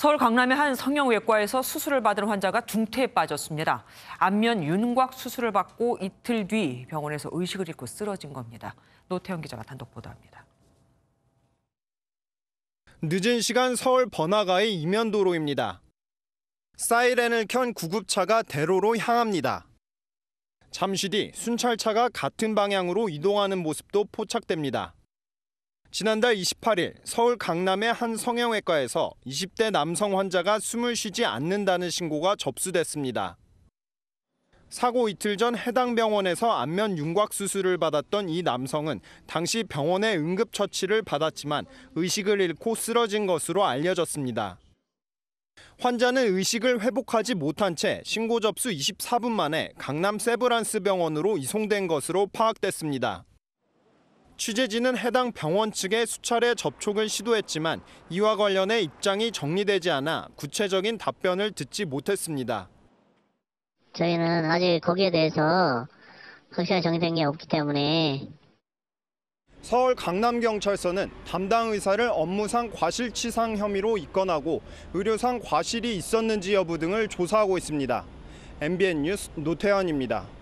서울 강남의 한 성형외과에서 수술을 받은 환자가 중태에 빠졌습니다. 안면 윤곽 수술을 받고 이틀 뒤 병원에서 의식을 잃고 쓰러진 겁니다. 노태영 기자가 단독 보도합니다. 늦은 시간 서울 번화가의 이면도로입니다. 사이렌을 켠 구급차가 대로로 향합니다. 잠시 뒤 순찰차가 같은 방향으로 이동하는 모습도 포착됩니다. 지난달 28일 서울 강남의 한 성형외과에서 20대 남성 환자가 숨을 쉬지 않는다는 신고가 접수됐습니다. 사고 이틀 전 해당 병원에서 안면 윤곽 수술을 받았던 이 남성은 당시 병원의 응급 처치를 받았지만 의식을 잃고 쓰러진 것으로 알려졌습니다. 환자는 의식을 회복하지 못한 채 신고 접수 24분 만에 강남 세브란스 병원으로 이송된 것으로 파악됐습니다. 취재진은 해당 병원 측에 수차례 접촉을 시도했지만 이와 관련해 입장이 정리되지 않아 구체적인 답변을 듣지 못했습니다. 저희는 아직 거기에 대해서 확실하게 정리된 게 없기 때문에 서울 강남경찰서는 담당 의사를 업무상 과실치상 혐의로 입건하고 의료상 과실이 있었는지 여부 등을 조사하고 있습니다. MBN 뉴스 노태현입니다.